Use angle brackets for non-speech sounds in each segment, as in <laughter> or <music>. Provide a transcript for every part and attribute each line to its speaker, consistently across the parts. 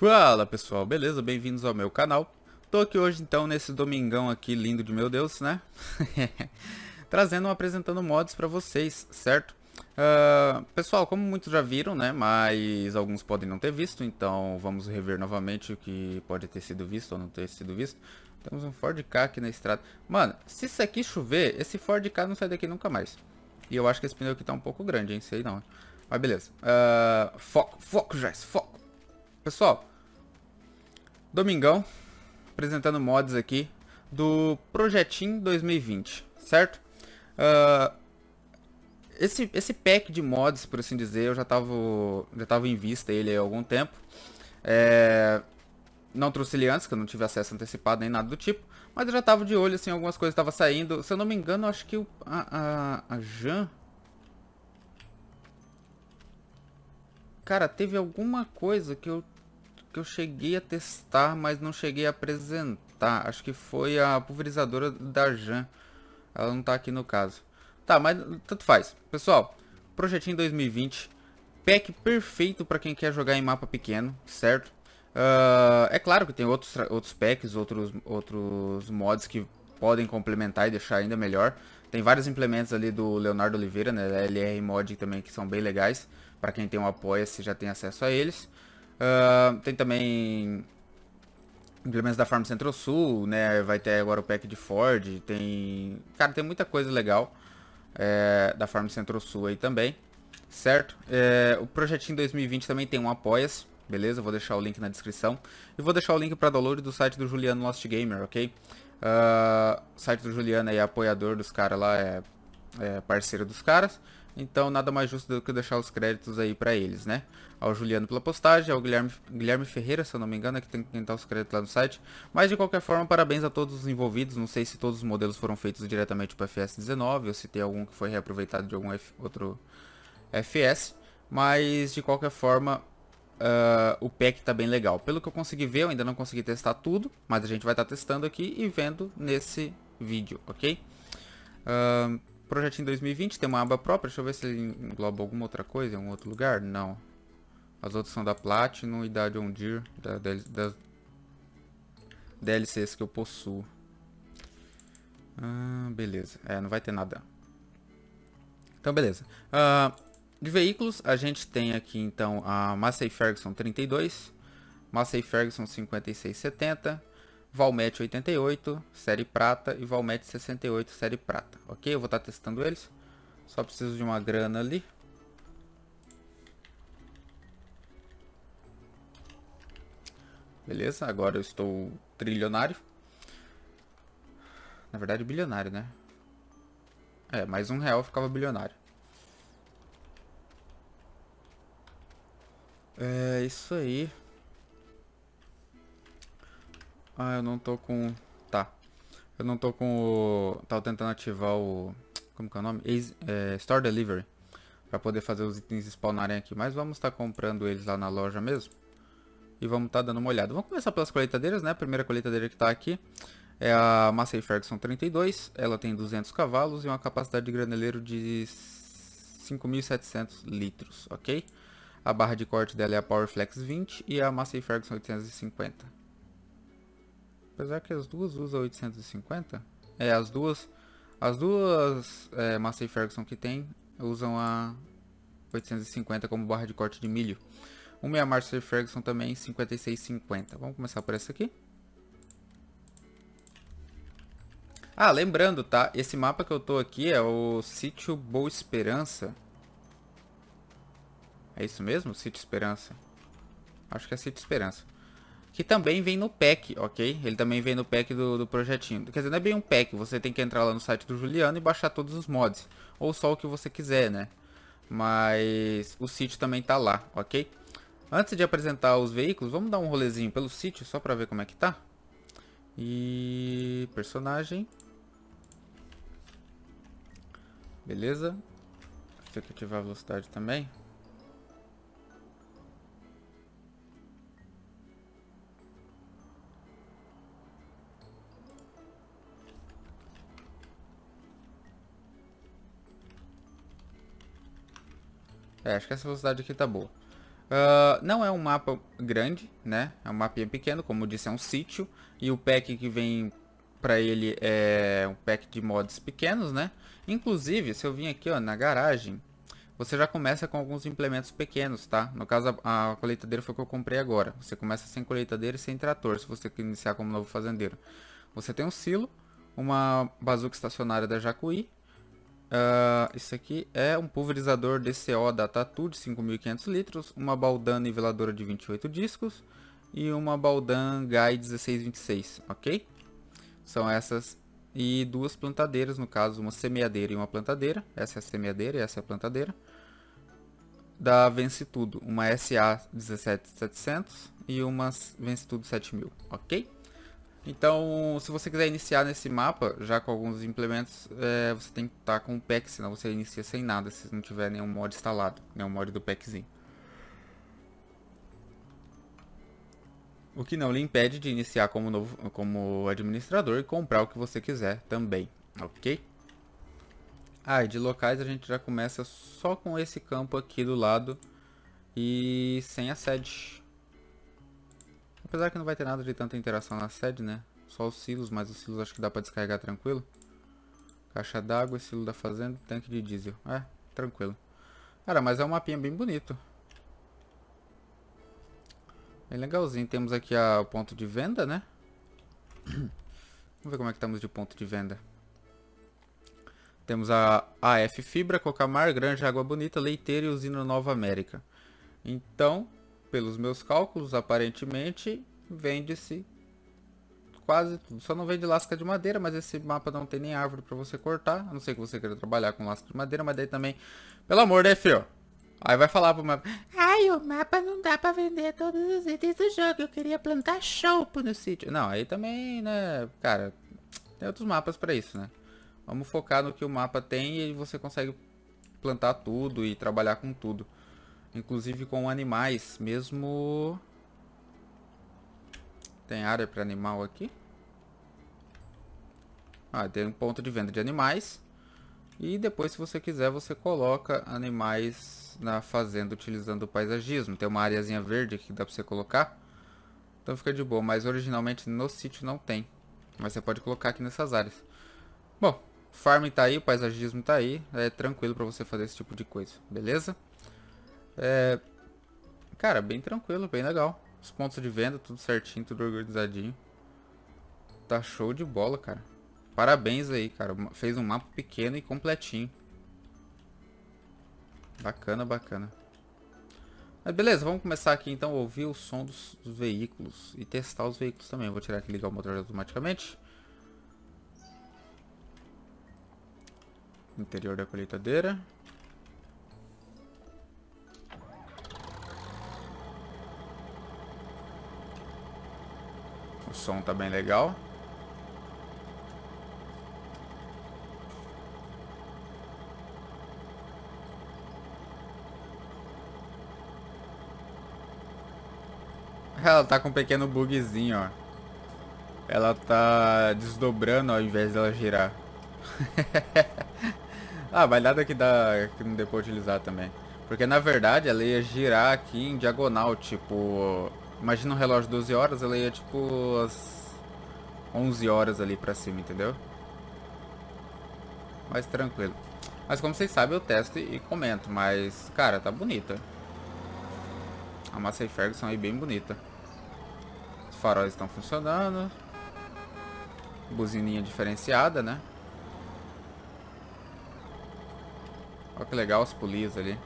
Speaker 1: Fala pessoal, beleza? Bem-vindos ao meu canal. Tô aqui hoje então nesse domingão aqui lindo de meu Deus, né? <laughs> Trazendo, apresentando mods para vocês, certo? Uh, pessoal, como muitos já viram, né? Mas alguns podem não ter visto, então vamos rever novamente o que pode ter sido visto ou não ter sido visto. Temos um Ford K aqui na estrada. Mano, se isso aqui chover, esse Ford K não sai daqui nunca mais. E eu acho que esse pneu aqui tá um pouco grande, hein? Sei não. Mas beleza. Uh, foco, foco, Jess, foco. Pessoal, Domingão, apresentando mods aqui do Projetim 2020, certo? Uh, esse, esse pack de mods, por assim dizer, eu já tava já tava em vista ele há algum tempo. É, não trouxe ele antes, que eu não tive acesso antecipado nem nada do tipo. Mas eu já tava de olho, assim, algumas coisas estavam saindo. Se eu não me engano, acho que o, a, a, a Jean... Cara, teve alguma coisa que eu que eu cheguei a testar, mas não cheguei a apresentar. Acho que foi a pulverizadora da Jan. Ela não tá aqui no caso. Tá, mas tanto faz. Pessoal, projetinho 2020. Pack perfeito para quem quer jogar em mapa pequeno, certo? Uh, é claro que tem outros, outros packs, outros, outros mods que podem complementar e deixar ainda melhor. Tem vários implementos ali do Leonardo Oliveira, né, LR Mod também, que são bem legais. Para quem tem um apoia-se já tem acesso a eles. Uh, tem também implementos da Farm Central Sul, né? Vai ter agora o pack de Ford, tem... Cara, tem muita coisa legal é, da Farm Central Sul aí também, certo? É, o projetinho 2020 também tem um apoia beleza? vou deixar o link na descrição. E vou deixar o link para download do site do Juliano Lost Gamer, ok? Uh, o site do Juliano é apoiador dos caras lá, é, é parceiro dos caras. Então nada mais justo do que deixar os créditos aí para eles, né? Ao Juliano pela postagem, ao Guilherme, Guilherme Ferreira, se eu não me engano, é que tem que tentar os créditos lá no site. Mas de qualquer forma, parabéns a todos os envolvidos. Não sei se todos os modelos foram feitos diretamente para FS19 ou se tem algum que foi reaproveitado de algum F, outro FS. Mas de qualquer forma, Uh, o pack tá bem legal. Pelo que eu consegui ver, eu ainda não consegui testar tudo, mas a gente vai estar tá testando aqui e vendo nesse vídeo, ok? Uh, Projetinho 2020 tem uma aba própria. Deixa eu ver se ele engloba alguma outra coisa em um outro lugar. Não. As outras são da Platinum e da John Deere. Da, da, das DLCs que eu possuo. Ah, beleza. É, não vai ter nada. Então, beleza. Ah, de veículos, a gente tem aqui, então, a Massey Ferguson 32. Massey Ferguson 5670. Valmet 88, série prata e Valmet 68, série prata. Ok, eu vou estar tá testando eles. Só preciso de uma grana ali. Beleza, agora eu estou trilionário. Na verdade, bilionário, né? É, mais um real ficava bilionário. É isso aí. Ah, eu não tô com... Tá. Eu não tô com o... Tava tentando ativar o... Como que é o nome? É, Store Delivery. Pra poder fazer os itens spawnarem aqui. Mas vamos estar tá comprando eles lá na loja mesmo. E vamos estar tá dando uma olhada. Vamos começar pelas colheitadeiras, né? A primeira colheitadeira que tá aqui é a Massey Ferguson 32. Ela tem 200 cavalos e uma capacidade de graneleiro de 5.700 litros, ok? A barra de corte dela é a Power Flex 20 e a Massey Ferguson 850. Apesar que as duas usam 850. É, as duas... As duas é, Massey Ferguson que tem usam a 850 como barra de corte de milho. Uma é a Massey Ferguson também, 56,50. Vamos começar por essa aqui. Ah, lembrando, tá? Esse mapa que eu tô aqui é o Sítio Boa Esperança. É isso mesmo? Sítio Esperança. Acho que é Sítio Esperança que também vem no pack, ok? Ele também vem no pack do, do, projetinho. Quer dizer, não é bem um pack, você tem que entrar lá no site do Juliano e baixar todos os mods. Ou só o que você quiser, né? Mas o sítio também tá lá, ok? Antes de apresentar os veículos, vamos dar um rolezinho pelo sítio, só pra ver como é que tá. E... personagem. Beleza. Deixa eu ativar a velocidade também. É, acho que essa velocidade aqui tá boa. Uh, não é um mapa grande, né? É um mapinha pequeno, como eu disse, é um sítio. E o pack que vem pra ele é um pack de mods pequenos, né? Inclusive, se eu vim aqui, ó, na garagem, você já começa com alguns implementos pequenos, tá? No caso, a, a colheitadeira foi o que eu comprei agora. Você começa sem colheitadeira e sem trator, se você iniciar como novo fazendeiro. Você tem um silo, uma bazuca estacionária da Jacuí, Uh, isso aqui é um pulverizador DCO da Tatu de 5.500 litros, uma baldan niveladora de 28 discos e uma baldan Guy 1626, ok? São essas e duas plantadeiras, no caso uma semeadeira e uma plantadeira, essa é a semeadeira e essa é a plantadeira, da Vence Tudo, uma SA 17700 e uma Vence Tudo 7000, ok? Então, se você quiser iniciar nesse mapa, já com alguns implementos, é, você tem que estar tá com o pack, senão você inicia sem nada, se não tiver nenhum mod instalado, nenhum mod do packzinho. O que não lhe impede de iniciar como, novo, como administrador e comprar o que você quiser também, ok? Ah, e de locais a gente já começa só com esse campo aqui do lado e sem a sede. Apesar que não vai ter nada de tanta interação na sede, né? Só os silos, mas os silos acho que dá pra descarregar tranquilo. Caixa d'água, silo da fazenda, tanque de diesel. É, tranquilo. Cara, mas é um mapinha bem bonito. Bem é legalzinho. Temos aqui a, o ponto de venda, né? Vamos ver como é que estamos de ponto de venda. Temos a AF Fibra, Cocamar, Granja Água Bonita, Leiteira e Usina Nova América. Então, pelos meus cálculos, aparentemente, vende-se quase tudo. Só não vende lasca de madeira, mas esse mapa não tem nem árvore para você cortar. A não ser que você queira trabalhar com lasca de madeira, mas daí também... Pelo amor, de né, Deus, Aí vai falar pro mapa... Ai, o mapa não dá para vender todos os itens do jogo. Eu queria plantar chopo no sítio. Não, aí também, né, cara... Tem outros mapas para isso, né? Vamos focar no que o mapa tem e você consegue plantar tudo e trabalhar com tudo. Inclusive com animais, mesmo... Tem área para animal aqui? Ah, tem um ponto de venda de animais. E depois, se você quiser, você coloca animais na fazenda utilizando o paisagismo. Tem uma areazinha verde aqui que dá para você colocar. Então fica de boa, mas originalmente no sítio não tem. Mas você pode colocar aqui nessas áreas. Bom, farm tá aí, o paisagismo tá aí. É tranquilo para você fazer esse tipo de coisa, beleza? É, cara, bem tranquilo, bem legal. Os pontos de venda, tudo certinho, tudo organizadinho. Tá show de bola, cara. Parabéns aí, cara. Fez um mapa pequeno e completinho. Bacana, bacana. Mas beleza, vamos começar aqui então ouvir o som dos, dos, veículos e testar os veículos também. vou tirar aqui e ligar o motor automaticamente. Interior da colheitadeira. som tá bem legal. Ela tá com um pequeno bugzinho, ó. Ela tá desdobrando ó, ao invés dela girar. <laughs> ah, vai nada que dá que não deu pra utilizar também. Porque na verdade ela ia girar aqui em diagonal, tipo Imagina um relógio 12 horas, ela ia tipo às 11 horas ali pra cima, entendeu? Mas tranquilo. Mas como vocês sabem, eu testo e comento. Mas, cara, tá bonita. A e Ferguson aí bem bonita. Os faróis estão funcionando. Buzininha diferenciada, né? Olha que legal os pulis ali.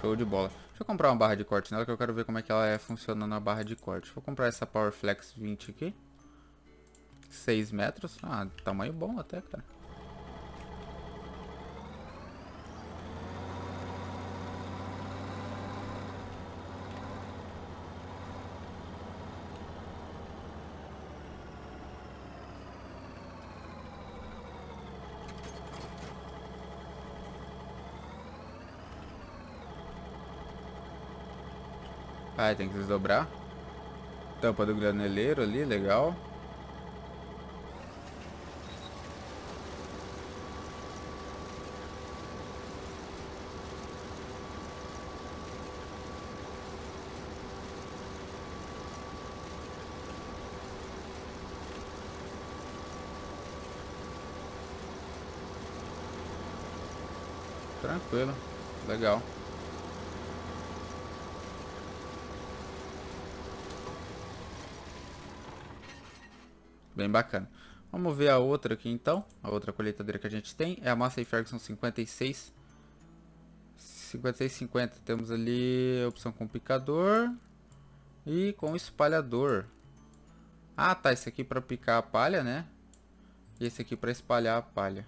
Speaker 1: Show de bola. Deixa eu comprar uma barra de corte nela que eu quero ver como é que ela é funcionando a barra de corte. Vou comprar essa Powerflex 20 aqui. 6 metros. Ah, tamanho bom até, cara. Ah, tem que desdobrar. Tampa do graneleiro ali, legal. Tranquilo, legal. Bem bacana. Vamos ver a outra aqui então. A outra colheitadeira que a gente tem é a Massa e Ferguson 56. 56, 50. Temos ali a opção com picador e com espalhador. Ah, tá. Esse aqui para picar a palha, né? E esse aqui para espalhar a palha.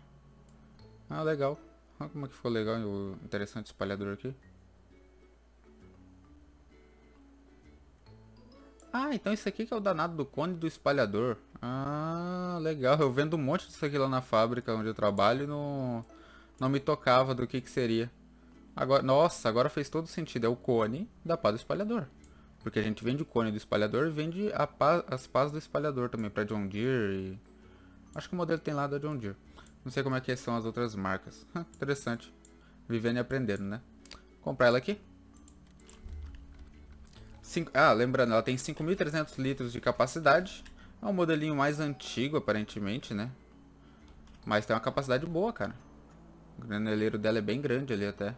Speaker 1: Ah, legal. Olha ah, como é que ficou legal o interessante espalhador aqui. Ah, então isso aqui que é o danado do cone do espalhador. Ah, legal. Eu vendo um monte disso aqui lá na fábrica onde eu trabalho e não, não me tocava do que que seria. Agora, nossa, agora fez todo sentido. É o cone da pá do espalhador. Porque a gente vende o cone do espalhador e vende pá, as pás do espalhador também para John Deere. E... Acho que o modelo tem lá da John Deere. Não sei como é que são as outras marcas. <laughs> Interessante. Vivendo e aprendendo, né? Comprar ela aqui. Cinco, ah, lembrando, ela tem 5.300 litros de capacidade. É um modelinho mais antigo, aparentemente, né? Mas tem uma capacidade boa, cara. O graneleiro dela é bem grande ali até.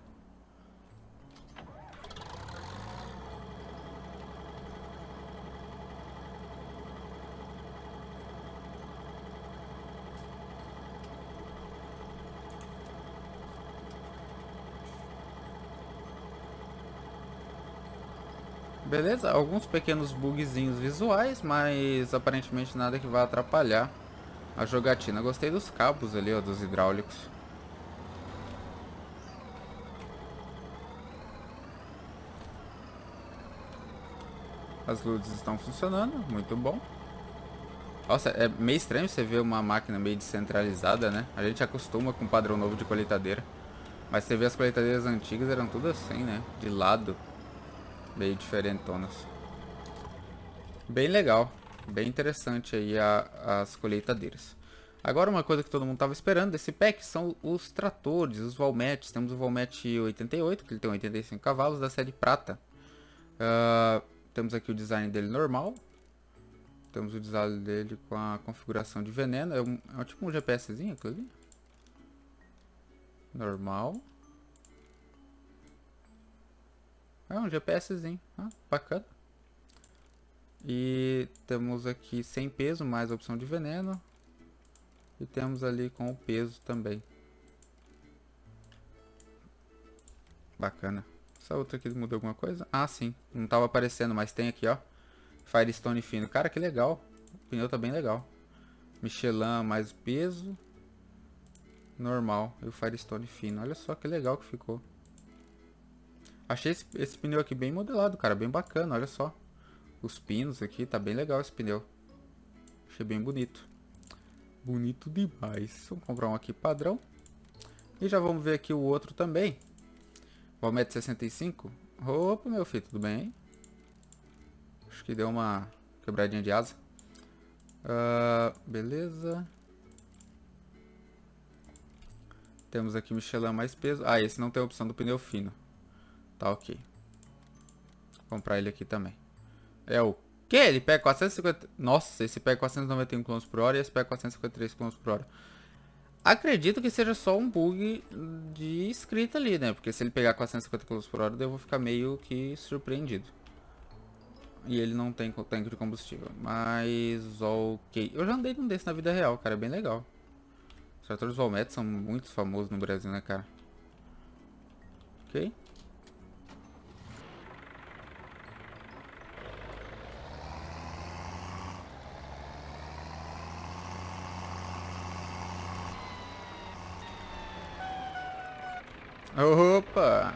Speaker 1: Beleza, alguns pequenos bugzinhos visuais, mas aparentemente nada que vá atrapalhar a jogatina. Gostei dos cabos ali, ó, dos hidráulicos. As luzes estão funcionando, muito bom. Nossa, é meio estranho você ver uma máquina meio descentralizada, né? A gente acostuma com um padrão novo de colheitadeira. Mas você vê as colheitadeiras antigas, eram tudo assim, né? De lado meio diferentonas. Bem legal, bem interessante aí a, as colheitadeiras. Agora uma coisa que todo mundo estava esperando desse pack são os tratores, os Valmetes. Temos o Valmet 88, que ele tem 85 cavalos, da série prata. Uh, temos aqui o design dele normal. Temos o design dele com a configuração de veneno. É, um, é tipo um GPSzinho aquilo ali. Normal. É um GPSzinho. Ah, bacana. E temos aqui sem peso, mais a opção de veneno. E temos ali com o peso também. Bacana. Essa outra aqui mudou alguma coisa? Ah, sim. Não estava aparecendo, mas tem aqui, ó. Firestone fino. Cara, que legal. O pneu tá bem legal. Michelin mais peso. Normal. E o Firestone fino. Olha só que legal que ficou. Achei esse, esse pneu aqui bem modelado, cara. Bem bacana, olha só. Os pinos aqui, tá bem legal esse pneu. Achei bem bonito. Bonito demais. Vamos comprar um aqui padrão. E já vamos ver aqui o outro também. O 1,65m. Opa, meu filho, tudo bem? Acho que deu uma quebradinha de asa. Uh, beleza. Temos aqui Michelin mais peso. Ah, esse não tem a opção do pneu fino. Tá ok. Vou comprar ele aqui também. É o que? Ele pega 450... Nossa, esse pega 491 km por hora e esse pega 453 km por hora. Acredito que seja só um bug de escrita ali, né? Porque se ele pegar 450 km por hora, eu vou ficar meio que surpreendido. E ele não tem tanque de combustível. Mas ok. Eu já andei num desse na vida real, cara. É bem legal. Os tratores Valmet são muito famosos no Brasil, né, cara? Ok. Opa!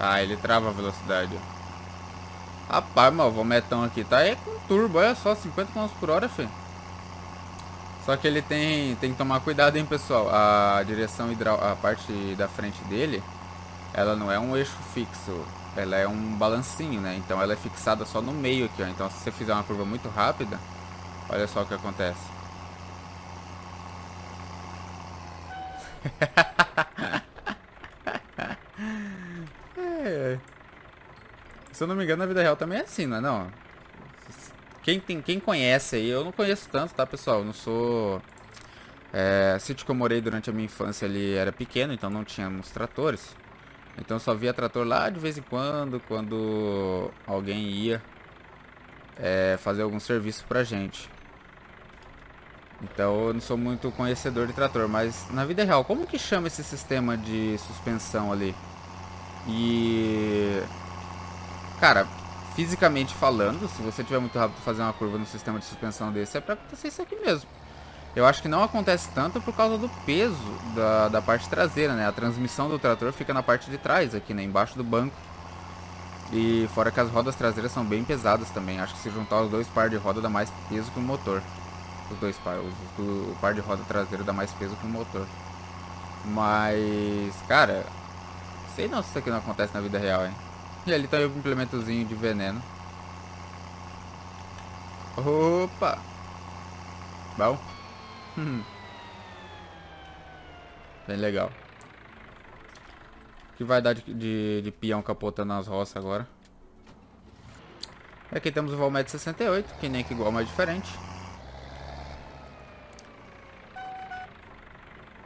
Speaker 1: Ah, ele trava a velocidade. Rapaz, meu, o Vometão aqui tá é com turbo, olha só, 50 km por hora, filho. Só que ele tem, tem que tomar cuidado, hein, pessoal. A direção hidráulica, a parte da frente dele, ela não é um eixo fixo. Ela é um balancinho, né? Então ela é fixada só no meio aqui, ó. Então se você fizer uma curva muito rápida, Olha só o que acontece. é. <laughs> Se eu não me engano, na vida real também é assim, não é não? Quem, tem, quem conhece aí, eu não conheço tanto, tá, pessoal? Eu não sou... É, sítio que eu morei durante a minha infância ali era pequeno, então não tínhamos tratores. Então só via trator lá de vez em quando, quando alguém ia é, fazer algum serviço pra gente. Então eu não sou muito conhecedor de trator, mas na vida real, como que chama esse sistema de suspensão ali? E... Cara, fisicamente falando, se você tiver muito rápido fazer uma curva no sistema de suspensão desse, é pra acontecer isso aqui mesmo. Eu acho que não acontece tanto por causa do peso da, da parte traseira, né? A transmissão do trator fica na parte de trás, aqui, né? Embaixo do banco. E fora que as rodas traseiras são bem pesadas também. Acho que se juntar os dois par de roda dá mais peso que o motor os dois pares, os, o par de roda traseiro dá mais peso que o motor. Mas, cara, sei não se isso aqui não acontece na vida real, hein? E ali tá o implementozinho de veneno. Opa! Bom? Hum. Bem legal. que vai dar de, de, de peão capotando as roças agora? Aqui temos o Valmet 68, que nem que igual, mas diferente.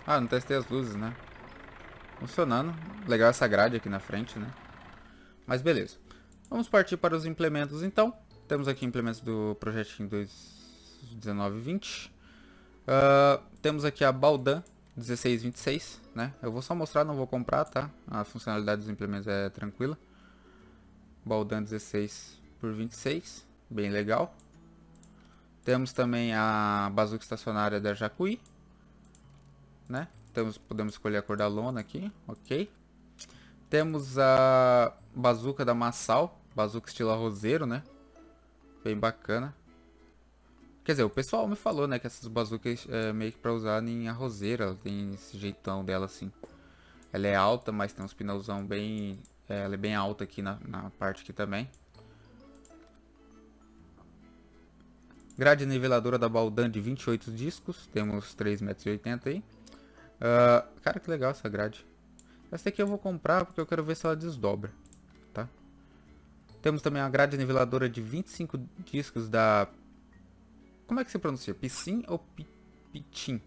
Speaker 1: Ah, não testei as luzes, né? Funcionando. Legal essa grade aqui na frente, né? Mas beleza. Vamos partir para os implementos, então. Temos aqui implementos do projetinho 1920. Uh, temos aqui a Baldan 1626, né? Eu vou só mostrar, não vou comprar, tá? A funcionalidade dos implementos é tranquila. Baldan 16 por 26, bem legal. Temos também a bazuca estacionária da Jacuí, né? Temos, podemos escolher a cor da lona aqui, ok. Temos a bazuca da Massal, bazuca estilo arrozeiro, né? Bem bacana. Quer dizer, o pessoal me falou, né, que essas bazucas é meio que pra usar em arrozeira, tem esse jeitão dela assim. Ela é alta, mas tem uns pneuzão bem... É, ela é bem alta aqui na, na parte aqui também. Grade niveladora da Baldan de 28 discos, temos 3,80m aí. Uh, cara, que legal essa grade. Essa daqui eu vou comprar porque eu quero ver se ela desdobra. Tá? Temos também a grade niveladora de 25 discos da... Como é que se pronuncia? piscin ou pi... Pitin?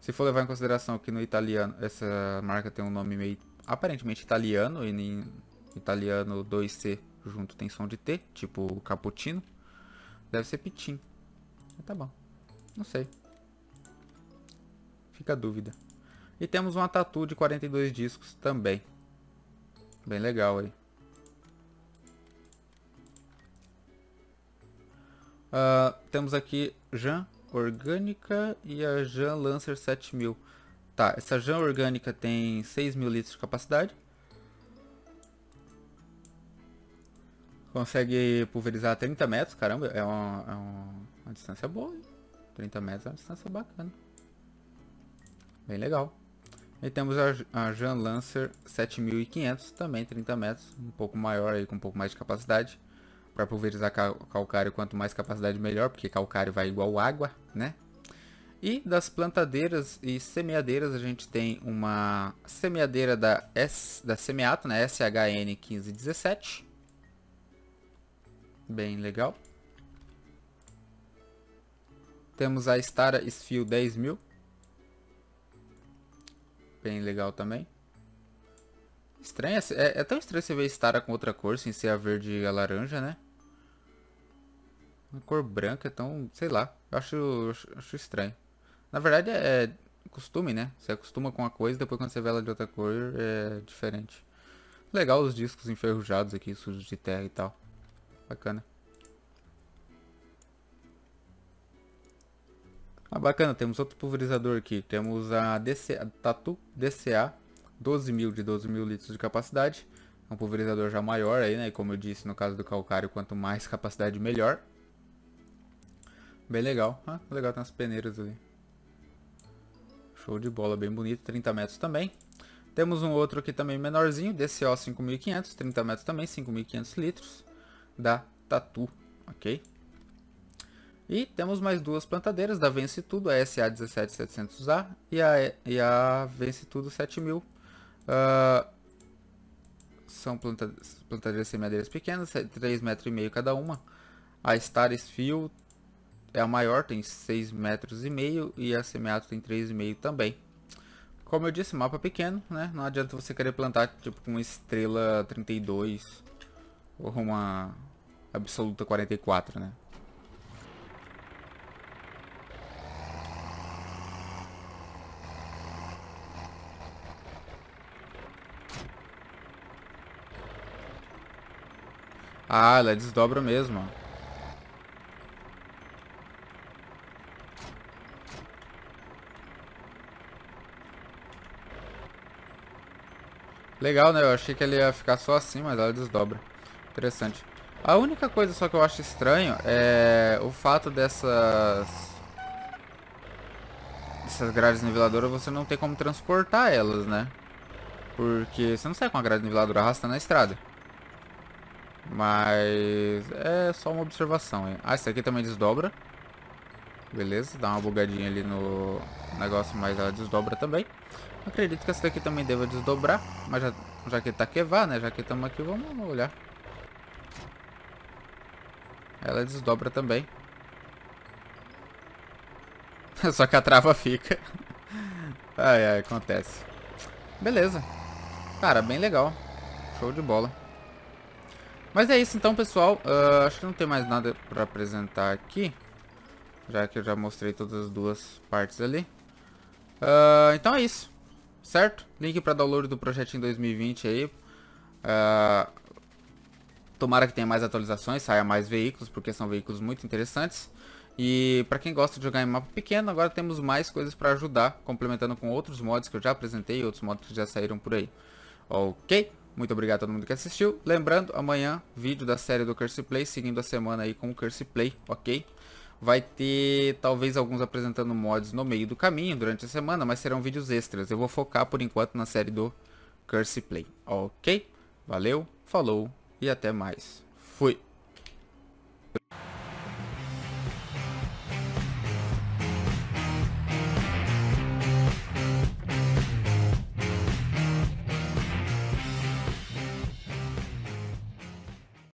Speaker 1: Se for levar em consideração que no italiano essa marca tem um nome meio aparentemente italiano e em italiano 2C junto tem som de T, tipo cappuccino, deve ser Pitin. Tá bom. Não sei. Fica a dúvida. E temos uma tatu de 42 discos também. Bem legal aí. Uh, temos aqui Jean Orgânica e a Jean Lancer 7000. Tá, essa Jean Orgânica tem 6.000 litros de capacidade. Consegue pulverizar 30 metros, caramba, é uma, é uma, uma distância boa. Hein? 30 metros é uma distância bacana. Bem legal. E temos a, a Jean Lancer 7500, também 30 metros, um pouco maior aí, com um pouco mais de capacidade. Para pulverizar cal calcário, quanto mais capacidade melhor, porque calcário vai igual água, né? E das plantadeiras e semeadeiras, a gente tem uma semeadeira da, S, da Semeato, né? SHN1517. Bem legal. Temos a Stara Sfil 10.000, bem legal também. Estranho, é, é tão estranho você ver Stara com outra cor, sem ser a verde e a laranja, né? Uma cor branca é tão, sei lá, eu acho, acho estranho. Na verdade é, é costume, né? Você acostuma com uma coisa, depois quando você vê ela de outra cor é diferente. Legal os discos enferrujados aqui, sujos de terra e tal. Bacana. Ah, bacana, temos outro pulverizador aqui. Temos a, DC, a Tatu DCA 12 mil de 12 mil litros de capacidade. É um pulverizador já maior aí, né? E como eu disse, no caso do calcário, quanto mais capacidade, melhor. Bem legal. Ah, legal, tem umas peneiras ali. Show de bola, bem bonito. 30 metros também. Temos um outro aqui também menorzinho, DCO 5500, 30 metros também, 5500 litros, da Tatu, ok? E temos mais duas plantadeiras da Vence Tudo, a SA17700A e a, e a Vence Tudo 7000. Uh, ah, são plantadeiras, plantadeiras semeadeiras pequenas, 3,5 metros cada uma. A Star Field é a maior, tem 6,5 metros e meio e a Semeato tem 3,5 também. Como eu disse, mapa pequeno, né? Não adianta você querer plantar tipo com estrela 32 ou uma absoluta 44, né? Ah, ela desdobra mesmo. Legal, né? Eu achei que ele ia ficar só assim, mas ela desdobra. Interessante. A única coisa só que eu acho estranho é o fato dessas... Essas grades niveladoras você não tem como transportar elas, né? Porque você não sai com a grade niveladora arrastando na estrada. Mas é só uma observação, hein? Ah, esse aqui também desdobra. Beleza, dá uma bugadinha ali no negócio, mas ela desdobra também. Acredito que essa daqui também deva desdobrar, mas já, já que tá quevar, né? Já que estamos aqui, vamos olhar. Ela desdobra também. <laughs> Só que a trava fica. <laughs> ai, ai, acontece. Beleza. Cara, bem legal. Show de bola. Mas é isso então, pessoal. Uh, acho que não tem mais nada para apresentar aqui. Já que eu já mostrei todas as duas partes ali. Uh, então é isso. Certo? Link para download do projeto em 2020 aí. Uh, tomara que tenha mais atualizações, saia mais veículos, porque são veículos muito interessantes. E para quem gosta de jogar em mapa pequeno, agora temos mais coisas para ajudar, complementando com outros mods que eu já apresentei e outros mods que já saíram por aí. Ok? Muito obrigado a todo mundo que assistiu. Lembrando, amanhã, vídeo da série do Curse Play, seguindo a semana aí com o Curse Play, ok? Vai ter, talvez, alguns apresentando mods no meio do caminho, durante a semana, mas serão vídeos extras. Eu vou focar, por enquanto, na série do Curse Play, ok? Valeu, falou e até mais. Fui!